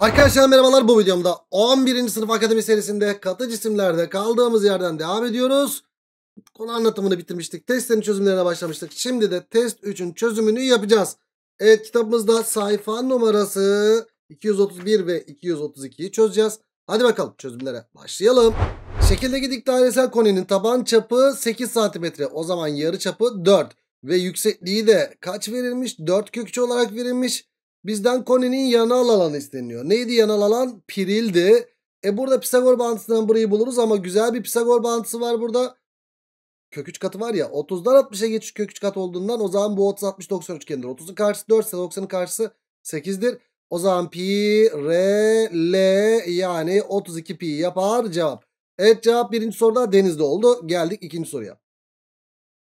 Arkadaşlar merhabalar bu videomda 11. sınıf akademi serisinde katı cisimlerde kaldığımız yerden devam ediyoruz. Konu anlatımını bitirmiştik. Testlerin çözümlerine başlamıştık. Şimdi de test 3'ün çözümünü yapacağız. Evet kitabımızda sayfa numarası 231 ve 232'yi çözeceğiz. Hadi bakalım çözümlere başlayalım. Şekildeki dik dairesel konenin taban çapı 8 cm. O zaman yarı çapı 4 ve yüksekliği de kaç verilmiş? 4 kökçe olarak verilmiş. Bizden Koni'nin yanal alanı isteniyor. Neydi yanal alan? Pirildi. E burada Pisagor bağıntısından burayı buluruz ama güzel bir Pisagor bağıntısı var burada. Kök 3 katı var ya 30'dan 60'a geçiş kök 3 kat olduğundan o zaman bu 30 60 90 üçgenidir. 30'un karşısı 4 ise 90'ın karşısı 8'dir. O zaman pi r l yani 32 pi yapar cevap. Evet cevap birinci soruda denizde oldu. Geldik ikinci soruya.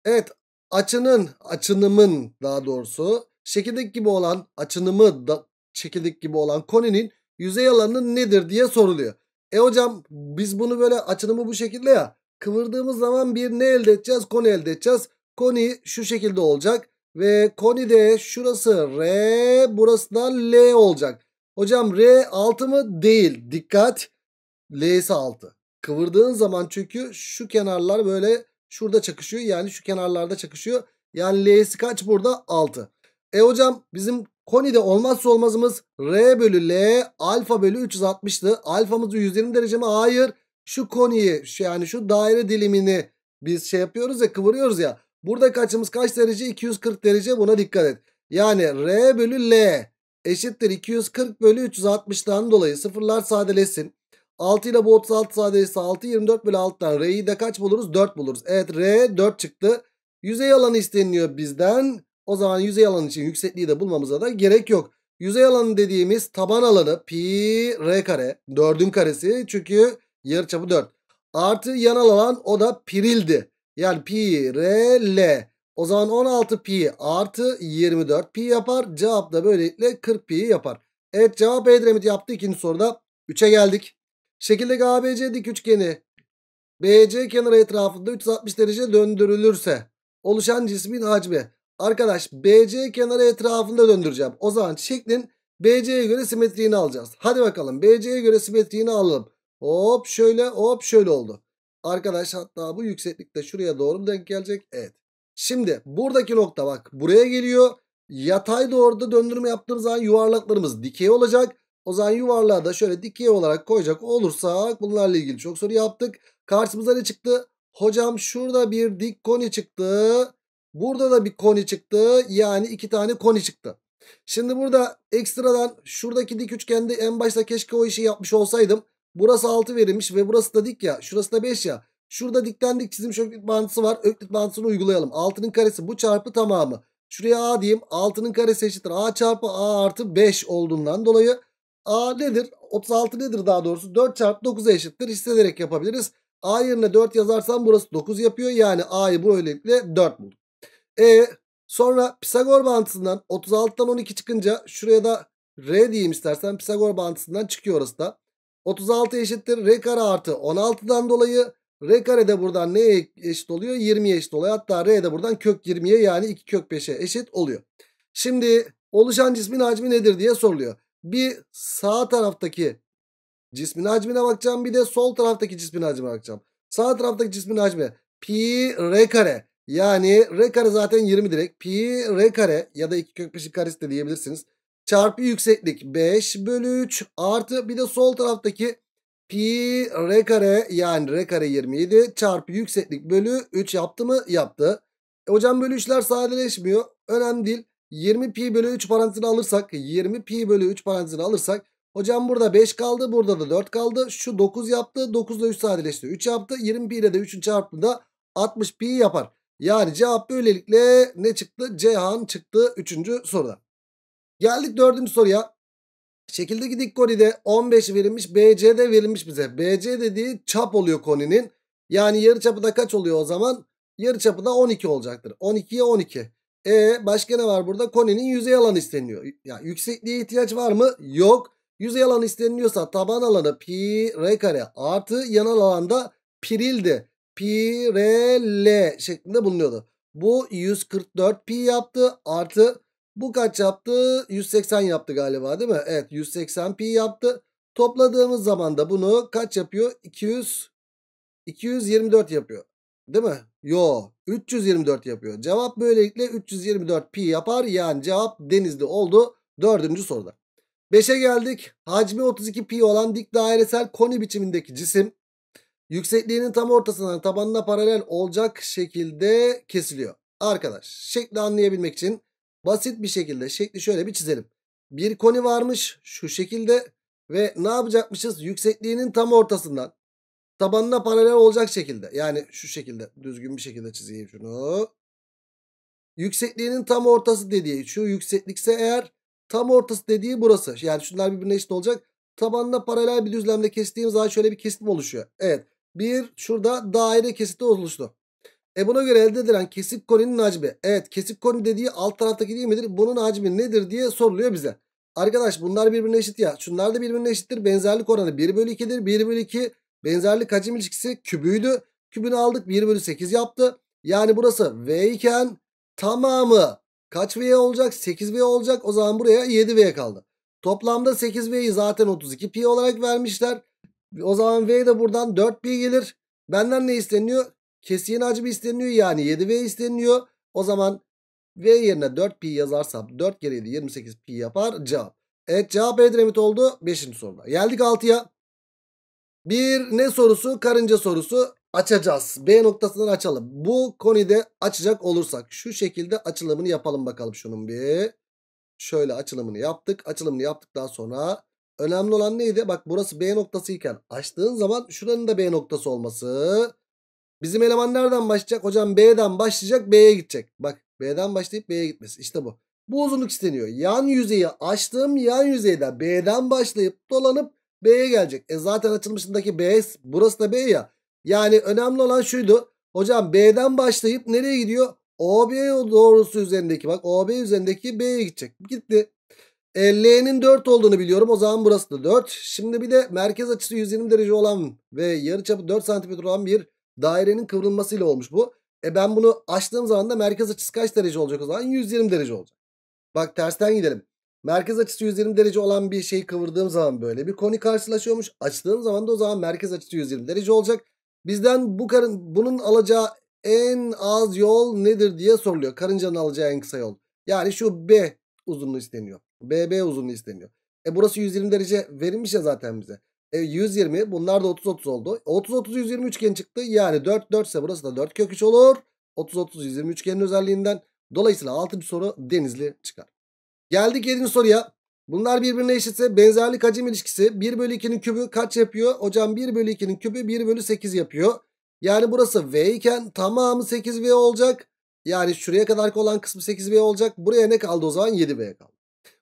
Evet açının açınımın daha doğrusu Çekirdek gibi olan açınımı da çekirdek gibi olan koninin yüzey alanı nedir diye soruluyor. E hocam biz bunu böyle açınımı bu şekilde ya kıvırdığımız zaman bir ne elde edeceğiz? Koni elde edeceğiz. Koni şu şekilde olacak ve koni de şurası R burası da L olacak. Hocam R 6 mı? Değil. Dikkat. L'si 6. Kıvırdığın zaman çünkü şu kenarlar böyle şurada çakışıyor. Yani şu kenarlarda çakışıyor. Yani L'si kaç burada? 6. E hocam bizim Koni'de olmazsa olmazımız R bölü L alfa bölü 360'tı. Alfamız 120 derece mi? Hayır. Şu Koni'yi yani şu daire dilimini biz şey yapıyoruz ya kıvırıyoruz ya. burada kaçımız kaç derece? 240 derece buna dikkat et. Yani R bölü L eşittir 240 bölü 360'dan dolayı sıfırlar sadeleşsin. 6 ile bu 36 sadeleşse 6 24 bölü 6'dan R'yi de kaç buluruz? 4 buluruz. Evet R 4 çıktı. Yüzey alanı isteniliyor bizden. O zaman yüzey alanı için yüksekliği de bulmamıza da gerek yok. Yüzey alanı dediğimiz taban alanı pi r kare 4'ün karesi çünkü yarıçapı 4. Artı yan alan o da pirildi. Yani pi r l. O zaman 16 pi artı 24 pi yapar. Cevap da böylelikle 40 pi yapar. Evet cevap Edremit yaptı ikinci soruda. 3'e geldik. Şekildeki ABC dik üçgeni BC kenarı etrafında 360 derece döndürülürse oluşan cismin hacmi Arkadaş BC kenarı etrafında döndüreceğim. O zaman şeklin BC'ye göre simetriğini alacağız. Hadi bakalım BC'ye göre simetriğini alalım. Hop şöyle hop şöyle oldu. Arkadaş hatta bu yükseklikte şuraya doğru mu denk gelecek? Evet. Şimdi buradaki nokta bak buraya geliyor. Yatay doğruda döndürme yaptığımız zaman yuvarlaklarımız dikey olacak. O zaman yuvarlığa da şöyle dikey olarak koyacak olursak bunlarla ilgili çok soru yaptık. Karşımıza ne çıktı? Hocam şurada bir dik koni çıktı. Burada da bir koni çıktı. Yani iki tane koni çıktı. Şimdi burada ekstradan şuradaki dik üçgende en başta keşke o işi yapmış olsaydım. Burası 6 verilmiş ve burası da dik ya. Şurası da 5 ya. Şurada dikten dik çizim öklit bağıntısı var. Öklit bağıntısını uygulayalım. 6'nın karesi bu çarpı tamamı. Şuraya A diyeyim. 6'nın karesi eşittir. A çarpı A artı 5 olduğundan dolayı A nedir? 36 nedir daha doğrusu? 4 çarpı 9'a eşittir. Hissederek yapabiliriz. A yerine 4 yazarsam burası 9 yapıyor. Yani A'yı böylelikle 4 bulduk. E sonra Pisagor bağıntısından 36'dan 12 çıkınca şuraya da R diyeyim istersen Pisagor bağıntısından çıkıyor orası da. 36 eşittir R kare artı 16'dan dolayı R kare de buradan neye eşit oluyor? 20'ye eşit oluyor. Hatta R de buradan kök 20'ye yani 2 kök 5'e eşit oluyor. Şimdi oluşan cismin hacmi nedir diye soruluyor. Bir sağ taraftaki cismin hacmine bakacağım. Bir de sol taraftaki cismin hacmine bakacağım. Sağ taraftaki cismin hacmi pi r kare. Yani r kare zaten 20 direkt. Pi r kare ya da 2 kök 5'in karesi de diyebilirsiniz. Çarpı yükseklik 5 bölü 3 artı bir de sol taraftaki pi r kare yani r kare 27 çarpı yükseklik bölü 3 yaptı mı? Yaptı. E hocam bölü 3'ler sadeleşmiyor. Önemli değil. 20 pi bölü 3 parantezini alırsak 20 pi bölü 3 parantezini alırsak hocam burada 5 kaldı burada da 4 kaldı. Şu 9 yaptı 9 ile 3 sadeleşti 3 yaptı. 20 pi ile de 3'ün çarpımında 60 pi yapar. Yani cevap böylelikle ne çıktı? Ceyhan çıktı 3. soruda. Geldik 4. soruya. Şekildeki dik konide 15 verilmiş BC de verilmiş bize. BC dediği çap oluyor koninin. Yani yarı çapı da kaç oluyor o zaman? Yarı çapı da 12 olacaktır. 12'ye 12. E başka ne var burada? Koninin yüzey alanı isteniyor. Ya yani yüksekliğe ihtiyaç var mı? Yok. Yüzey alanı isteniyorsa taban alanı pi r kare artı yanal alanda pirildi. PRL şeklinde bulunuyordu. Bu 144 pi yaptı artı bu kaç yaptı? 180 yaptı galiba değil mi? Evet 180 pi yaptı. Topladığımız zaman da bunu kaç yapıyor? 200 224 yapıyor. Değil mi? Yo 324 yapıyor. Cevap böylelikle 324 pi yapar. Yani cevap denizli oldu. Dördüncü soruda. 5'e geldik. Hacmi 32 pi olan dik dairesel koni biçimindeki cisim yüksekliğinin tam ortasından tabanına paralel olacak şekilde kesiliyor. Arkadaş şekli anlayabilmek için basit bir şekilde şekli şöyle bir çizelim. Bir koni varmış şu şekilde ve ne yapacakmışız? Yüksekliğinin tam ortasından tabanına paralel olacak şekilde. Yani şu şekilde düzgün bir şekilde çizeyim şunu. Yüksekliğinin tam ortası dediği şu yükseklikse eğer tam ortası dediği burası. Yani şunlar birbirine eşit olacak. Tabanına paralel bir düzlemde kestiğim zaman şöyle bir kesim oluşuyor. Evet bir şurada daire kesiti oluştu. E buna göre elde edilen kesik koninin hacmi. Evet kesik koni dediği alt taraftaki değil midir? Bunun hacmi nedir diye soruluyor bize. Arkadaş bunlar birbirine eşit ya. Şunlar da birbirine eşittir. Benzerlik oranı 1 bölü 2'dir. 1 bölü 2 benzerlik hacim ilişkisi kübüydü. Kübünü aldık 1 bölü 8 yaptı. Yani burası V iken tamamı kaç V olacak? 8 V olacak. O zaman buraya 7 V kaldı. Toplamda 8 V'yi zaten 32 pi olarak vermişler. O zaman V de buradan 4B gelir. Benden ne isteniyor? Kesiyen hacmi isteniyor yani 7V isteniyor. O zaman V yerine 4pi yazarsam 4 kere 7 28pi yapar cevap. Evet cevap Edremit oldu 5. soruda. Geldik 6'ya. Bir ne sorusu? Karınca sorusu. Açacağız. B noktasından açalım. Bu konide açacak olursak şu şekilde açılımını yapalım bakalım şunun bir. Şöyle açılımını yaptık. Açılımını yaptıktan sonra Önemli olan neydi? Bak burası B noktası iken açtığın zaman şuranın da B noktası olması. Bizim eleman nereden başlayacak? Hocam B'den başlayacak B'ye gidecek. Bak B'den başlayıp B'ye gitmesi. İşte bu. Bu uzunluk isteniyor. Yan yüzeyi açtığım yan yüzeyde B'den başlayıp dolanıp B'ye gelecek. E zaten açılmışındaki B burası da B ya. Yani önemli olan şuydu. Hocam B'den başlayıp nereye gidiyor? OB doğrusu üzerindeki bak OB üzerindeki B'ye gidecek. Gitti. E, LE'nin 4 olduğunu biliyorum. O zaman burası da 4. Şimdi bir de merkez açısı 120 derece olan ve yarıçapı 4 cm olan bir dairenin kıvrılmasıyla olmuş bu. E ben bunu açtığım zaman da merkez açısı kaç derece olacak o zaman? 120 derece olacak. Bak tersten gidelim. Merkez açısı 120 derece olan bir şey kıvırdığım zaman böyle bir koni karşılaşıyormuş. Açtığım zaman da o zaman merkez açısı 120 derece olacak. Bizden bu karın bunun alacağı en az yol nedir diye soruluyor. Karıncanın alacağı en kısa yol. Yani şu B uzunluğu isteniyor. BB uzunluğu isteniyor. E burası 120 derece verilmiş ya zaten bize. E 120 bunlar da 30-30 oldu. 30-30-120 üçgen çıktı. Yani 4-4 ise burası da 4 kök 3 olur. 30-30-120 üçgenin özelliğinden. Dolayısıyla 6. soru denizli çıkar. Geldik 7. soruya. Bunlar birbirine eşitse benzerlik hacim ilişkisi 1 bölü 2'nin kübü kaç yapıyor? Hocam 1 bölü 2'nin kübü 1 bölü 8 yapıyor. Yani burası V iken tamamı 8V olacak. Yani şuraya kadar olan kısmı 8V olacak. Buraya ne kaldı o zaman? 7V kaldı.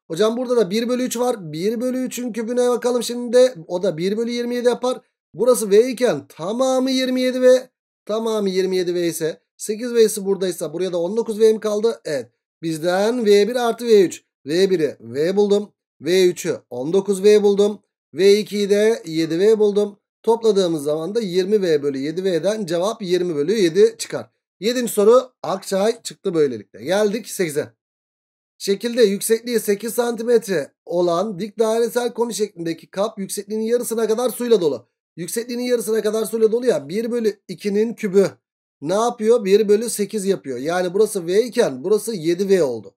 Hocam burada da 1 bölü 3 var. 1 bölü 3'ün kübüne bakalım şimdi. de O da 1 bölü 27 yapar. Burası V iken tamamı 27 ve tamamı 27 V ise 8 V'si buradaysa buraya da 19 V'm kaldı. Evet. Bizden V1 artı V3. V1'i V buldum. V3'ü 19 V buldum. V2'yi de 7 V buldum. Topladığımız zaman da 20 V bölü 7 V'den cevap 20 bölü 7 çıkar. 7. soru Akçay çıktı böylelikle. Geldik 8'e. Şekilde yüksekliği 8 cm olan dik dairesel koni şeklindeki kap yüksekliğinin yarısına kadar suyla dolu. Yüksekliğinin yarısına kadar suyla dolu ya 1 bölü 2'nin kübü ne yapıyor? 1 bölü 8 yapıyor. Yani burası V iken burası 7V oldu.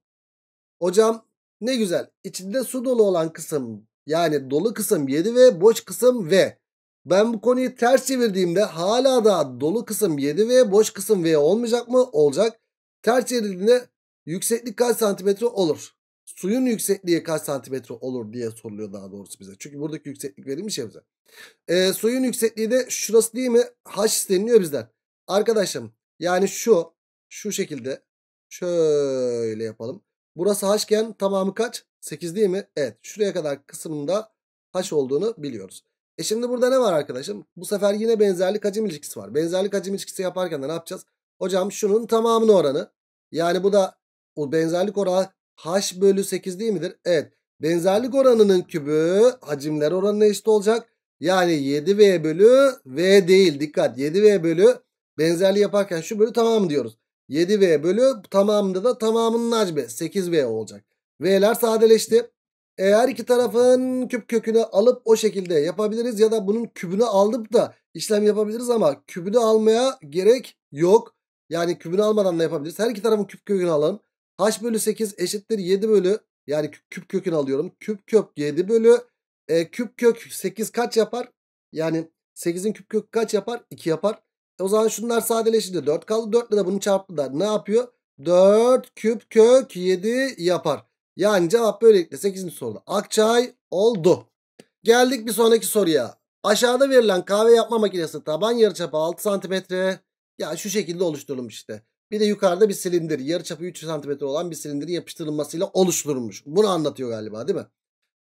Hocam ne güzel içinde su dolu olan kısım yani dolu kısım 7V boş kısım V. Ben bu konuyu ters çevirdiğimde hala da dolu kısım 7V boş kısım V olmayacak mı? Olacak. Ters çevirdiğimde Yükseklik kaç santimetre olur? Suyun yüksekliği kaç santimetre olur diye soruluyor daha doğrusu bize. Çünkü buradaki yükseklik verilmiş ya bize. E, suyun yüksekliği de şurası değil mi? H isteniyor bizden. Arkadaşım yani şu şu şekilde şöyle yapalım. Burası haşken tamamı kaç? 8 değil mi? Evet. Şuraya kadar kısmında haş olduğunu biliyoruz. E şimdi burada ne var arkadaşım? Bu sefer yine benzerlik hacim ilişkisi var. Benzerlik hacim ilişkisi yaparken de ne yapacağız? Hocam şunun tamamını oranı. Yani bu da o benzerlik oranı h bölü 8 değil midir? Evet. Benzerlik oranının kübü hacimler oranına eşit olacak. Yani 7v bölü v değil. Dikkat 7v bölü benzerliği yaparken şu bölü tamam diyoruz. 7v bölü tamamında da tamamının hacmi 8v olacak. V'ler sadeleşti. Eğer iki tarafın küp kökünü alıp o şekilde yapabiliriz ya da bunun kübünü alıp da işlem yapabiliriz ama kübünü almaya gerek yok. Yani kübünü almadan da yapabiliriz. Her iki tarafın küp kökünü alalım h bölü 8 eşittir 7 bölü yani küp kökünü alıyorum. Küp kök 7 bölü e, küp kök 8 kaç yapar? Yani 8'in küp kökü kaç yapar? 2 yapar. E o zaman şunlar sadeleşti. 4 kaldı. 4 de bunu çarptılar. Ne yapıyor? 4 küp kök 7 yapar. Yani cevap böylelikle 8. soruda Akçay oldu. Geldik bir sonraki soruya. Aşağıda verilen kahve yapma makinesi taban yarıçapı 6 cm. Ya şu şekilde oluşturulmuş işte. Bir de yukarıda bir silindir. Yarıçapı 3 cm olan bir silindirin yapıştırılmasıyla oluşturulmuş. Bunu anlatıyor galiba değil mi?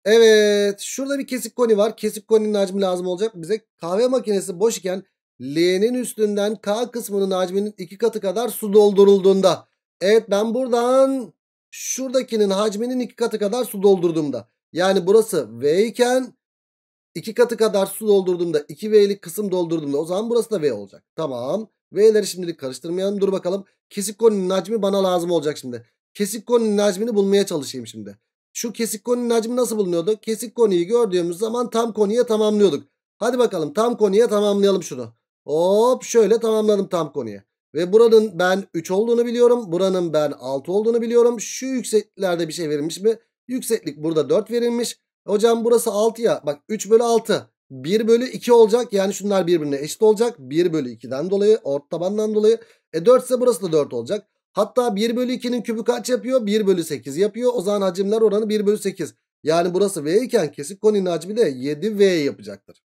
Evet. Şurada bir kesik koni var. Kesik koninin hacmi lazım olacak bize. Kahve makinesi boş iken L'nin üstünden K kısmının hacminin iki katı kadar su doldurulduğunda. Evet ben buradan şuradakinin hacminin iki katı kadar su doldurduğumda. Yani burası V iken iki katı kadar su doldurduğumda 2V'lik kısım doldurduğumda o zaman burası da V olacak. Tamam. V'leri şimdilik karıştırmayalım. Dur bakalım. Kesik koninin hacmi bana lazım olacak şimdi. Kesik koninin hacmini bulmaya çalışayım şimdi. Şu kesik koninin hacmi nasıl bulunuyordu? Kesik koniyi gördüğümüz zaman tam koniye tamamlıyorduk. Hadi bakalım tam koniye tamamlayalım şunu. Hop şöyle tamamladım tam koniye. Ve buranın ben 3 olduğunu biliyorum. Buranın ben 6 olduğunu biliyorum. Şu yükseklerde bir şey verilmiş mi? Yükseklik burada 4 verilmiş. Hocam burası 6 ya. Bak 3 bölü 6. 1 bölü 2 olacak. Yani şunlar birbirine eşit olacak. 1 bölü 2'den dolayı ort tabandan dolayı. E 4 ise burası da 4 olacak. Hatta 1 bölü 2'nin kübü kaç yapıyor? 1 bölü 8 yapıyor. O zaman hacimler oranı 1 bölü 8. Yani burası V iken kesik koninin hacmi de 7V yapacaktır.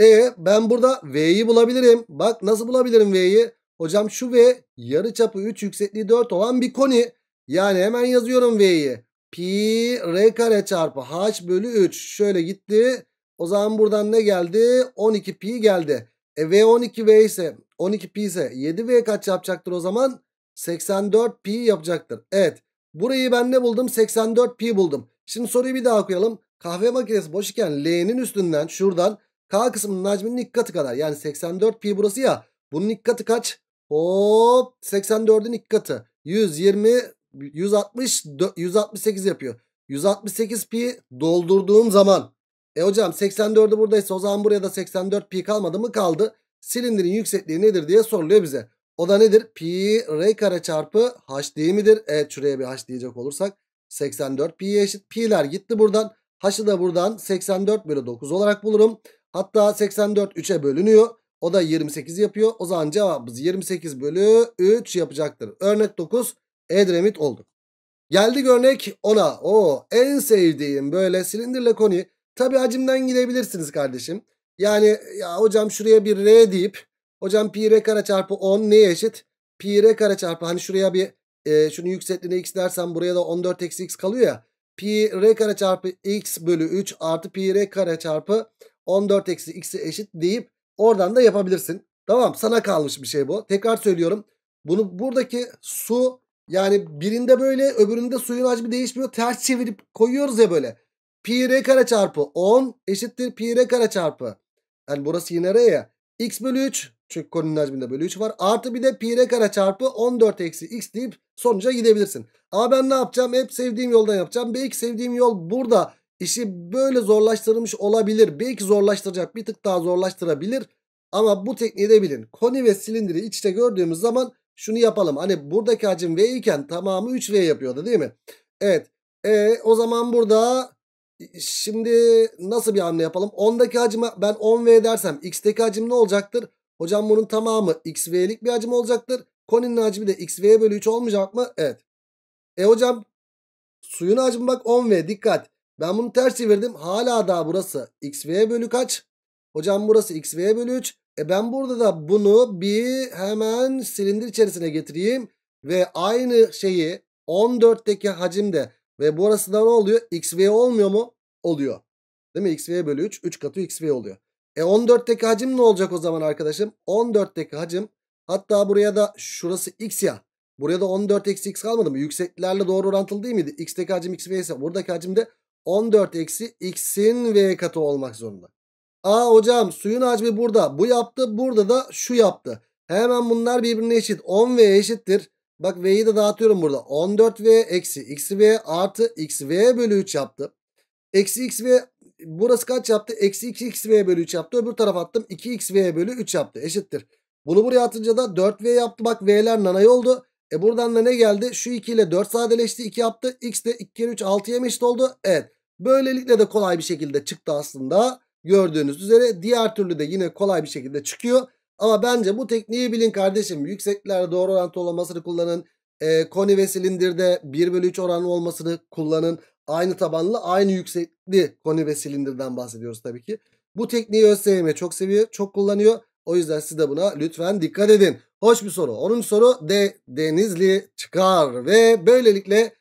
E ben burada V'yi bulabilirim. Bak nasıl bulabilirim V'yi? Hocam şu V yarı çapı 3 yüksekliği 4 olan bir koni. Yani hemen yazıyorum V'yi. Pi R kare çarpı H bölü 3. Şöyle gitti. O zaman buradan ne geldi? 12 pi geldi. E V 12 V ise 12 pi ise 7 V kaç yapacaktır o zaman? 84 pi yapacaktır. Evet. Burayı ben ne buldum? 84 pi buldum. Şimdi soruyu bir daha okuyalım. Kahve makinesi boş iken L'nin üstünden şuradan K kısmının hacminin ilk katı kadar. Yani 84 pi burası ya. Bunun ilk katı kaç? Hop 84'ün ilk katı. 120 160 168 yapıyor. 168 pi doldurduğum zaman e hocam 84'ü buradaysa o zaman buraya da 84 pi kalmadı mı? Kaldı. Silindirin yüksekliği nedir diye soruluyor bize. O da nedir? Pi r kare çarpı h değil midir? Evet şuraya bir h diyecek olursak. 84 pi'ye eşit. Pi'ler gitti buradan. H'ı da buradan 84 bölü 9 olarak bulurum. Hatta 84 3'e bölünüyor. O da 28 yapıyor. O zaman cevabımız 28 bölü 3 yapacaktır. Örnek 9 Edremit oldu. Geldik örnek 10'a. O en sevdiğim böyle silindirle konuyu Tabi acımdan gidebilirsiniz kardeşim. Yani ya hocam şuraya bir r deyip hocam pi r kare çarpı 10 neye eşit? Pi r kare çarpı hani şuraya bir e, şunu yüksekliğine x dersem buraya da 14 eksi x kalıyor ya. Pi r kare çarpı x bölü 3 artı pi r kare çarpı 14 eksi x'e eşit deyip oradan da yapabilirsin. Tamam sana kalmış bir şey bu. Tekrar söylüyorum. Bunu buradaki su yani birinde böyle öbüründe suyun hacmi değişmiyor. Ters çevirip koyuyoruz ya böyle. Pi r kare çarpı 10 eşittir pi r kare çarpı. Yani burası yine r ya. X bölü 3. Çünkü konunun hacminde bölü 3 var. Artı bir de pi r kare çarpı 14 eksi x deyip sonuca gidebilirsin. Ama ben ne yapacağım? Hep sevdiğim yoldan yapacağım. Belki sevdiğim yol burada işi böyle zorlaştırmış olabilir. Belki zorlaştıracak bir tık daha zorlaştırabilir. Ama bu tekniği de bilin. Koni ve silindiri iç içe gördüğümüz zaman şunu yapalım. Hani buradaki hacim V iken tamamı 3V yapıyordu değil mi? Evet. E, o zaman burada Şimdi nasıl bir hamle yapalım? 10'daki hacime ben 10V dersem X'deki hacim ne olacaktır? Hocam bunun tamamı xv'lik bir hacim olacaktır. Koninin hacmi de xv bölü 3 olmayacak mı? Evet. E hocam suyun hacmi bak 10v dikkat. Ben bunu ters çevirdim. Hala daha burası xv bölü kaç? Hocam burası xv bölü 3. E ben burada da bunu bir hemen silindir içerisine getireyim. Ve aynı şeyi 14'teki hacimde ve burası da ne oluyor? XV olmuyor mu? Oluyor. Değil mi? XV bölü 3. 3 katı XV oluyor. E 14'teki hacim ne olacak o zaman arkadaşım? 14'teki hacim hatta buraya da şurası X ya. Buraya da 14 eksi X kalmadı mı? Yükseklerle doğru orantılı değil miydi? X'teki hacim XV ise buradaki hacim de 14 eksi X'in V katı olmak zorunda. Aa hocam suyun hacmi burada. Bu yaptı. Burada da şu yaptı. Hemen bunlar birbirine eşit. 10V eşittir. Bak V'yi de dağıtıyorum burada. 14V eksi XV artı XV bölü 3 yaptı. Eksi XV burası kaç yaptı? Eksi 2XV bölü 3 yaptı. Öbür tarafa attım. 2XV bölü 3 yaptı. Eşittir. Bunu buraya atınca da 4V yaptı. Bak V'ler nanay oldu. E buradan da ne geldi? Şu 2 ile 4 sadeleşti. 2 yaptı. X de 2 kere 3 6'ya mı eşit oldu? Evet. Böylelikle de kolay bir şekilde çıktı aslında. Gördüğünüz üzere diğer türlü de yine kolay bir şekilde çıkıyor. Ama bence bu tekniği bilin kardeşim. Yükseklerde doğru orantı olmasını kullanın. E, koni ve silindirde 1 bölü 3 oranı olmasını kullanın. Aynı tabanlı aynı yüksekli koni ve silindirden bahsediyoruz tabii ki. Bu tekniği ÖSYM çok seviyor, çok kullanıyor. O yüzden siz de buna lütfen dikkat edin. Hoş bir soru. Onun soru D. Denizli çıkar. Ve böylelikle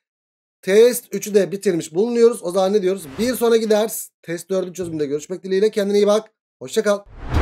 test 3'ü de bitirmiş bulunuyoruz. O zaman ne diyoruz? Bir sonraki ders test 4'ün çözümünde görüşmek dileğiyle. Kendine iyi bak. Hoşçakal.